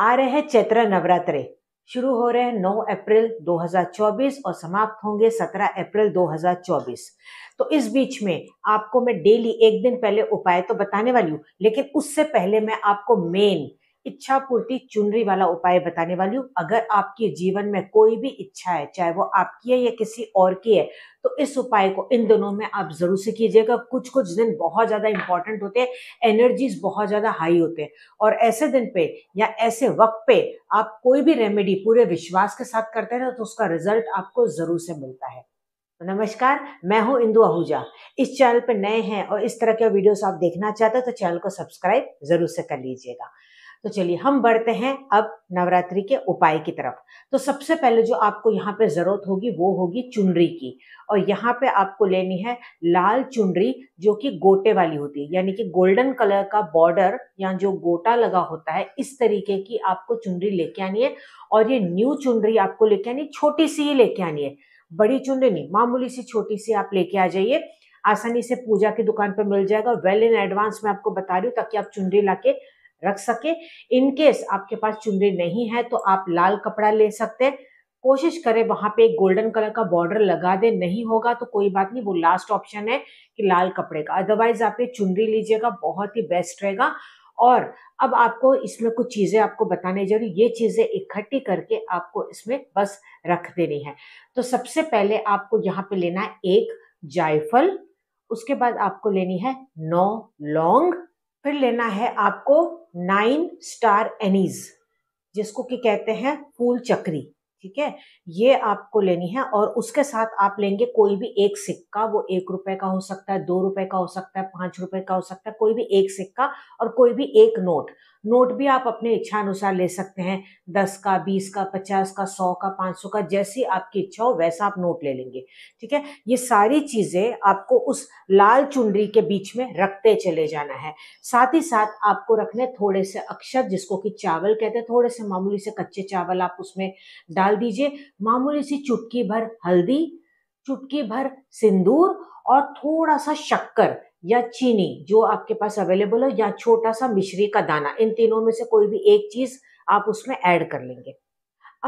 आ रहे हैं चैत्र नवरात्रे शुरू हो रहे हैं 9 अप्रैल 2024 और समाप्त होंगे 17 अप्रैल 2024 तो इस बीच में आपको मैं डेली एक दिन पहले उपाय तो बताने वाली हूँ लेकिन उससे पहले मैं आपको मेन इच्छा पूर्ति चुनरी वाला उपाय बताने वाली हूँ अगर आपके जीवन में कोई भी इच्छा है चाहे वो आपकी है या किसी और की है तो इस उपाय को इन दिनों में आप जरूर से कीजिएगा कुछ कुछ दिन बहुत ज़्यादा इंपॉर्टेंट होते हैं एनर्जीज बहुत ज़्यादा हाई होते हैं और ऐसे दिन पे या ऐसे वक्त पे आप कोई भी रेमेडी पूरे विश्वास के साथ करते हैं तो उसका रिजल्ट आपको ज़रूर से मिलता है तो नमस्कार मैं हूं इंदु आहूजा इस चैनल पर नए हैं और इस तरह के वीडियोस आप देखना चाहते हैं तो चैनल को सब्सक्राइब जरूर से कर लीजिएगा तो चलिए हम बढ़ते हैं अब नवरात्रि के उपाय की तरफ तो सबसे पहले जो आपको यहाँ पे ज़रूरत होगी वो होगी चुनरी की और यहाँ पे आपको लेनी है लाल चुनरी जो कि गोटे वाली होती है यानी कि गोल्डन कलर का बॉर्डर या जो गोटा लगा होता है इस तरीके की आपको चुनरी लेके आनी है और ये न्यू चुनरी आपको लेके आनी है छोटी सी ही लेके आनी है बड़ी चुनरी नहीं मामूली सी छोटी सी आप लेके आ जाइए आसानी से पूजा की दुकान पर मिल जाएगा वेल इन एडवांस मैं आपको बता रही हूँ ताकि आप चुनरी लाके रख सके इनकेस आपके पास चुनरी नहीं है तो आप लाल कपड़ा ले सकते हैं कोशिश करें वहां पे एक गोल्डन कलर का बॉर्डर लगा दे नहीं होगा तो कोई बात नहीं वो लास्ट ऑप्शन है कि लाल कपड़े का अदरवाइज आप ये चुनरी लीजिएगा बहुत ही बेस्ट रहेगा और अब आपको इसमें कुछ चीज़ें आपको बताने जरूरी ये चीज़ें इकट्ठी करके आपको इसमें बस रख देनी है तो सबसे पहले आपको यहाँ पे लेना है एक जायफल उसके बाद आपको लेनी है नौ लौंग फिर लेना है आपको नाइन स्टार एनीज जिसको कि कहते हैं फूल चक्री ठीक है ये आपको लेनी है और उसके साथ आप लेंगे कोई भी एक सिक्का वो एक रुपए का हो सकता है दो रुपए का हो सकता है पांच रुपए का हो सकता है कोई भी एक सिक्का और कोई भी एक नोट नोट भी आप अपने इच्छा अनुसार ले सकते हैं दस का बीस का पचास का सौ का पांच सौ का जैसी आपकी इच्छा हो वैसा आप नोट ले लेंगे ठीक है ये सारी चीज़ें आपको उस लाल चुनरी के बीच में रखते चले जाना है साथ ही साथ आपको रखने थोड़े से अक्षर जिसको कि चावल कहते हैं थोड़े से मामूली से कच्चे चावल आप उसमें डाल डाल दीजिए मामूली सी चुटकी भर हल्दी चुटकी भर सिंदूर और थोड़ा सा शक्कर या चीनी जो आपके पास अवेलेबल हो या छोटा सा मिश्री का दाना इन तीनों में से कोई भी एक चीज़ आप उसमें ऐड कर लेंगे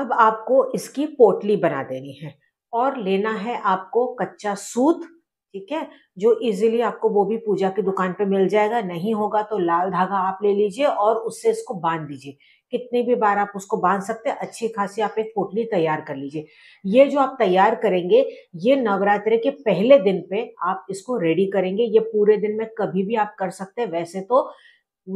अब आपको इसकी पोटली बना देनी है और लेना है आपको कच्चा सूत ठीक है जो इजीली आपको वो भी पूजा की दुकान पे मिल जाएगा नहीं होगा तो लाल धागा आप ले लीजिए और उससे इसको बांध दीजिए कितनी भी बार आप उसको बांध सकते हैं अच्छी खासी आप एक पोटली तैयार कर लीजिए ये जो आप तैयार करेंगे ये नवरात्रि के पहले दिन पे आप इसको रेडी करेंगे ये पूरे दिन में कभी भी आप कर सकते हैं वैसे तो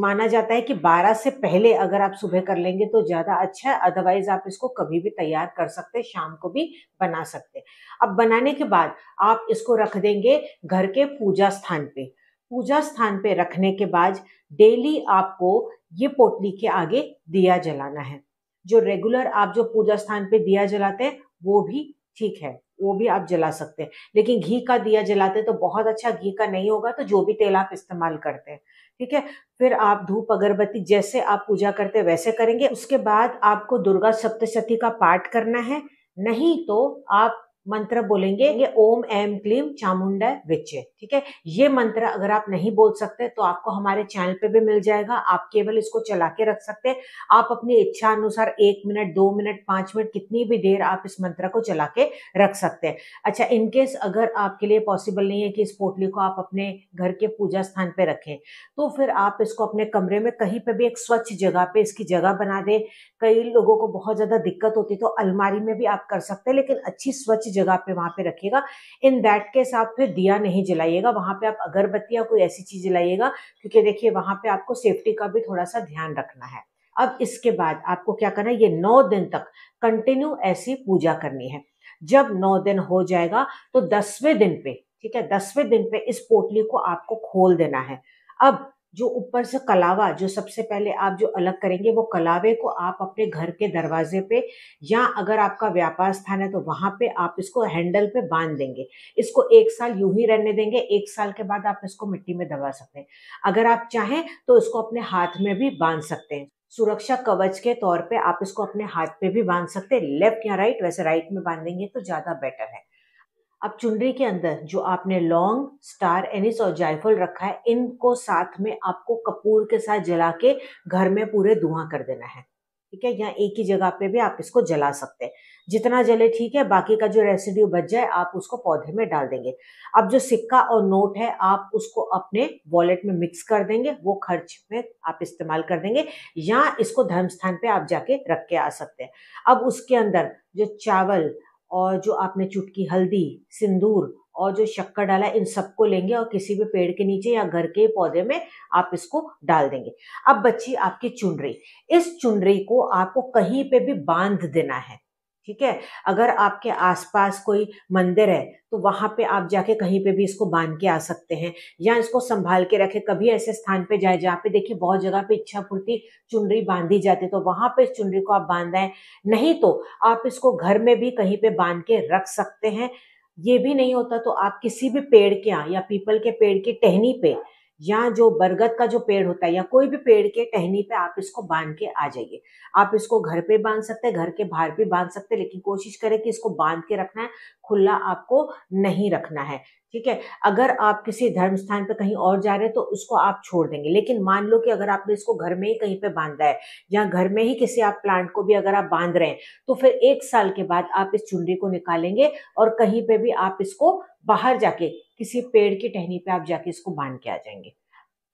माना जाता है कि 12 से पहले अगर आप सुबह कर लेंगे तो ज़्यादा अच्छा है अदरवाइज आप इसको कभी भी तैयार कर सकते शाम को भी बना सकते अब बनाने के बाद आप इसको रख देंगे घर के पूजा स्थान पे पूजा स्थान पे रखने के बाद डेली आपको ये पोटली के आगे दिया जलाना है जो रेगुलर आप जो पूजा स्थान पे दिया जलाते हैं वो भी ठीक है वो भी आप जला सकते हैं लेकिन घी का दिया जलाते तो बहुत अच्छा घी का नहीं होगा तो जो भी तेल आप इस्तेमाल करते हैं ठीक है फिर आप धूप अगरबत्ती जैसे आप पूजा करते वैसे करेंगे उसके बाद आपको दुर्गा सप्तशती का पाठ करना है नहीं तो आप मंत्र बोलेंगे ये ओम एम क्लीम चामुंडा विचे ठीक है ये मंत्र अगर आप नहीं बोल सकते तो आपको हमारे चैनल पे भी मिल जाएगा आप केवल इसको चला के रख सकते हैं आप अपनी इच्छा अनुसार एक मिनट दो मिनट पांच मिनट कितनी भी देर आप इस मंत्र को चला के रख सकते हैं अच्छा इनकेस अगर आपके लिए पॉसिबल नहीं है कि इस पोटली को आप अपने घर के पूजा स्थान पर रखें तो फिर आप इसको अपने कमरे में कहीं पर भी एक स्वच्छ जगह पे इसकी जगह बना दें कई लोगों को बहुत ज़्यादा दिक्कत होती तो अलमारी में भी आप कर सकते हैं लेकिन अच्छी स्वच्छ जगह पे वहाँ पे रखिएगा इन दैट केस आप फिर दिया नहीं जलाइएगा वहाँ पे आप अगरबत्ती या कोई ऐसी चीज़ जलाइएगा क्योंकि देखिए वहाँ पे आपको सेफ्टी का भी थोड़ा सा ध्यान रखना है अब इसके बाद आपको क्या करना है ये नौ दिन तक कंटिन्यू ऐसी पूजा करनी है जब नौ दिन हो जाएगा तो दसवें दिन पे ठीक है दसवें दिन पे इस पोटली को आपको खोल देना है अब जो ऊपर से कलावा जो सबसे पहले आप जो अलग करेंगे वो कलावे को आप अपने घर के दरवाजे पे या अगर आपका व्यापार स्थान है तो वहाँ पे आप इसको हैंडल पे बांध देंगे इसको एक साल यूं ही रहने देंगे एक साल के बाद आप इसको मिट्टी में दबा सकते हैं अगर आप चाहें तो इसको अपने हाथ में भी बांध सकते हैं सुरक्षा कवच के तौर पे आप इसको अपने हाथ पे भी बांध सकते हैं लेफ्ट या राइट वैसे राइट में बांधेंगे तो ज़्यादा बेटर है अब चुनरी के अंदर जो आपने लौंग स्टार एनिस और जायफल रखा है इनको साथ में आपको कपूर के साथ जला के घर में पूरे धुआं कर देना है ठीक है या एक ही जगह पे भी आप इसको जला सकते हैं जितना जले ठीक है बाकी का जो रेसिड्यू बच जाए आप उसको पौधे में डाल देंगे अब जो सिक्का और नोट है आप उसको अपने वॉलेट में मिक्स कर देंगे वो खर्च में आप इस्तेमाल कर देंगे या इसको धर्म स्थान पे आप जाके रख के आ सकते हैं अब उसके अंदर जो चावल और जो आपने चुटकी हल्दी सिंदूर और जो शक्कर डाला इन सबको लेंगे और किसी भी पेड़ के नीचे या घर के पौधे में आप इसको डाल देंगे अब बच्ची आपकी चुनरी इस चुनरी को आपको कहीं पे भी बांध देना है ठीक है अगर आपके आसपास कोई मंदिर है तो वहां पे आप जाके कहीं पे भी इसको बांध के आ सकते हैं या इसको संभाल के रखें कभी ऐसे स्थान पे जाए जहाँ पे देखिए बहुत जगह पे इच्छा पूर्ति चुनरी बांधी जाती है तो वहां पे इस चुनरी को आप बांधाएं नहीं तो आप इसको घर में भी कहीं पे बांध के रख सकते हैं ये भी नहीं होता तो आप किसी भी पेड़ के यहाँ या पीपल के पेड़ की टहनी पे या जो बरगद का जो पेड़ होता है या कोई भी पेड़ के टहनी पे आप इसको बांध के आ जाइए आप इसको घर पे बांध सकते हैं घर के बाहर भी बांध सकते हैं लेकिन कोशिश करें कि इसको बांध के रखना है खुला आपको नहीं रखना है ठीक है अगर आप किसी धर्म स्थान पर कहीं और जा रहे हैं तो उसको आप छोड़ देंगे लेकिन मान लो कि अगर आपने इसको घर में ही कहीं पे बांधा है या घर में ही किसी आप प्लांट को भी अगर आप बांध रहे हैं तो फिर एक साल के बाद आप इस चुनरी को निकालेंगे और कहीं पे भी आप इसको बाहर जाके किसी पेड़ की टहनी पे आप जाके इसको बांध के आ जाएंगे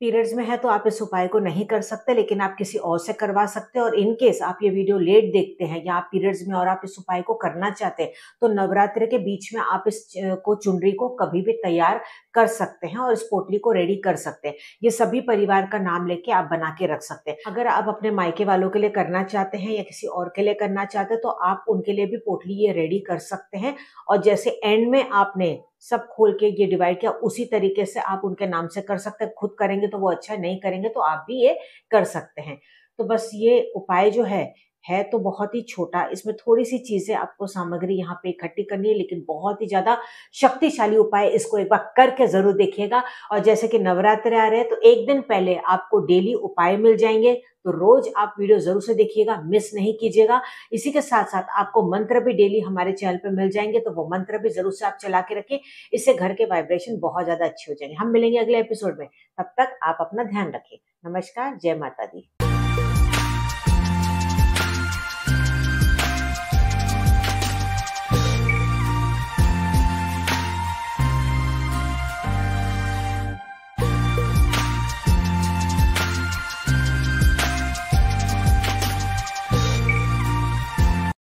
पीरियड्स में है तो आप इस उपाय को नहीं कर सकते लेकिन आप किसी और से करवा सकते हैं और इन केस आप ये वीडियो लेट देखते हैं या आप पीरियड्स में और आप इस उपाय को करना चाहते हैं तो नवरात्र के बीच में आप इस को चुनरी को कभी भी तैयार कर सकते हैं और इस पोटली को रेडी कर सकते हैं ये सभी परिवार का नाम लेके आप बना के रख सकते हैं अगर आप अपने मायके वालों के लिए करना चाहते हैं या किसी और के लिए करना चाहते हैं तो आप उनके लिए भी पोटली ये रेडी कर सकते हैं और जैसे एंड में आपने सब खोल के ये डिवाइड किया उसी तरीके से आप उनके नाम से कर सकते हैं खुद करेंगे तो वो अच्छा नहीं करेंगे तो आप भी ये कर सकते हैं तो बस ये उपाय जो है है तो बहुत ही छोटा इसमें थोड़ी सी चीज़ें आपको सामग्री यहाँ पे इकट्ठी करनी है लेकिन बहुत ही ज़्यादा शक्तिशाली उपाय इसको एक बार करके ज़रूर देखिएगा और जैसे कि नवरात्र आ रहे हैं तो एक दिन पहले आपको डेली उपाय मिल जाएंगे तो रोज आप वीडियो जरूर से देखिएगा मिस नहीं कीजिएगा इसी के साथ साथ आपको मंत्र भी डेली हमारे चैनल पर मिल जाएंगे तो वो मंत्र भी जरूर से आप चला के रखें इससे घर के वाइब्रेशन बहुत ज्यादा अच्छे हो जाएंगे हम मिलेंगे अगले एपिसोड में तब तक आप अपना ध्यान रखें नमस्कार जय माता दी